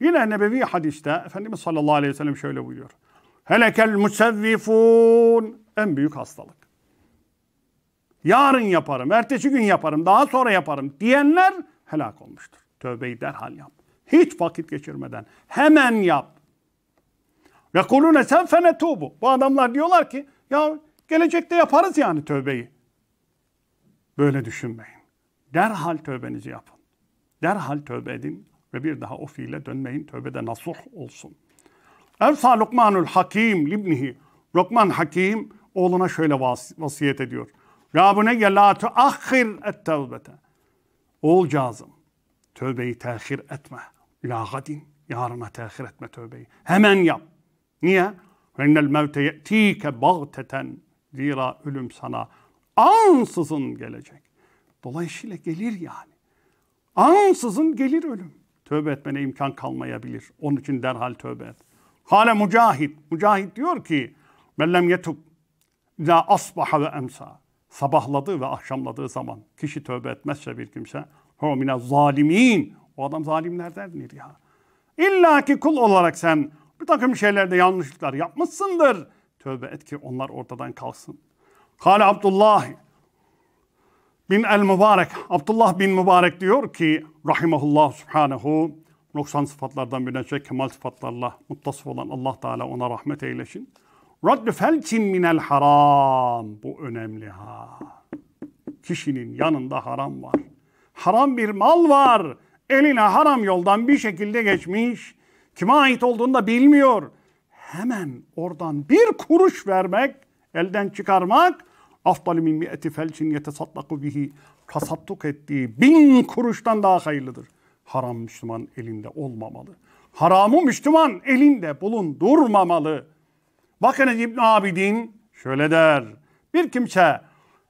Yine nebevi hadiste Efendimiz sallallahu aleyhi ve sellem şöyle buyuruyor. Helekel musevvifun. En büyük hastalık. Yarın yaparım, ertesi gün yaparım, daha sonra yaparım diyenler helak olmuştur. Tövbeyi derhal yap. Hiç vakit geçirmeden. Hemen yap. Ve kulune sen fene fenetubu. Bu adamlar diyorlar ki ya gelecekte yaparız yani tövbeyi. Böyle düşünmeyin. Derhal tövbenizi yapın. Derhal tövbe edin ve bir daha o fiile dönmeyin tövbede nasuh olsun. Evsa Lokmanul Hakim libnihi. Lokman Hakim oğluna şöyle vas- vasiyet ediyor. Rabune la tuahhir et tevbete. Oğulcağızım tövbeyi tehir etme. La gadin. Yarına tehir etme tövbeyi. Hemen yap. Niye? Ve innel mevte ye'tike bağteten Zira ölüm sana ansızın gelecek. Dolayısıyla gelir yani. Ansızın gelir ölüm. Tövbe etmene imkan kalmayabilir. Onun için derhal tövbe et. Hale Mücahit. Mücahit diyor ki Mellem yetub la asbaha ve emsa. Sabahladığı ve akşamladığı zaman kişi tövbe etmezse bir kimse hu mine zalimin. O adam zalimlerdendir ya. İlla ki kul olarak sen bir takım şeylerde yanlışlıklar yapmışsındır. Tövbe et ki onlar ortadan kalsın. Hale Abdullah bin el Mübarek, Abdullah bin Mübarek diyor ki rahimahullah Subhanahu, noksan sıfatlardan birine kemal sıfatlarla muttasıf olan Allah Teala ona rahmet eylesin. Raddü felçin minel haram. Bu önemli ha. Kişinin yanında haram var. Haram bir mal var. Eline haram yoldan bir şekilde geçmiş. Kime ait olduğunu da bilmiyor. Hemen oradan bir kuruş vermek, elden çıkarmak Afdalü min mi'eti felçin yetesaddaku bihi. tasattuk ettiği bin kuruştan daha hayırlıdır. Haram Müslüman elinde olmamalı. Haramı Müslüman elinde bulundurmamalı. Bakın İbn Abidin şöyle der. Bir kimse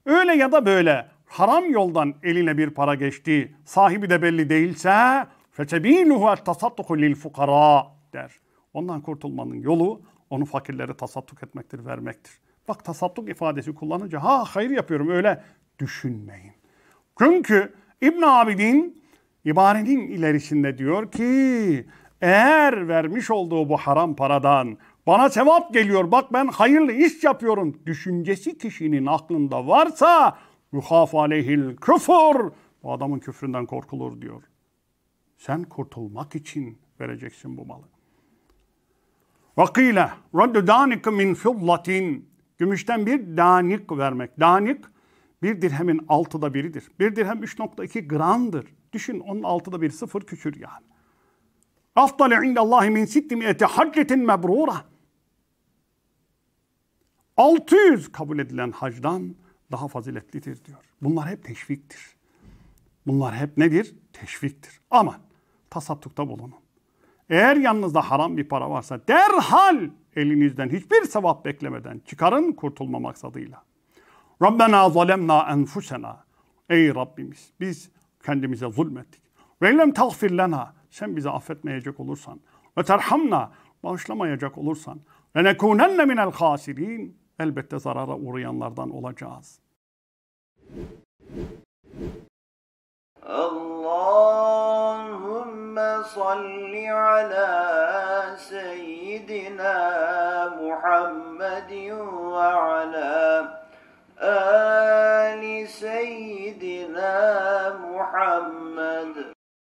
öyle ya da böyle haram yoldan eline bir para geçti. Sahibi de belli değilse fesebiluhu et-tasattuku lil fukara der. Ondan kurtulmanın yolu onu fakirlere tasattuk etmektir, vermektir. Bak tasadduk ifadesi kullanınca ha hayır yapıyorum öyle düşünmeyin. Çünkü İbn Abidin ibarenin ilerisinde diyor ki eğer vermiş olduğu bu haram paradan bana sevap geliyor bak ben hayırlı iş yapıyorum düşüncesi kişinin aklında varsa yuhaf aleyhil küfür bu adamın küfründen korkulur diyor. Sen kurtulmak için vereceksin bu malı. Ve kîle reddü dânikum min fiddatin Gümüşten bir danik vermek. Danik bir dirhemin altıda biridir. Bir dirhem 3.2 gramdır. Düşün onun altıda biri sıfır küçür yani. Afdale indallahi min sitti mi'ete haccetin mebrura. 600 kabul edilen hacdan daha faziletlidir diyor. Bunlar hep teşviktir. Bunlar hep nedir? Teşviktir. Aman tasattukta bulunun. Eğer yanınızda haram bir para varsa derhal elinizden hiçbir sevap beklemeden çıkarın kurtulma maksadıyla. Rabbena zalemna enfusena. Ey Rabbimiz biz kendimize zulmettik. Ve lem tağfir lena. Sen bizi affetmeyecek olursan. Ve terhamna. Bağışlamayacak olursan. Ve nekunenne minel hasirin. Elbette zarara uğrayanlardan olacağız. صل على سيدنا محمد وعلى آله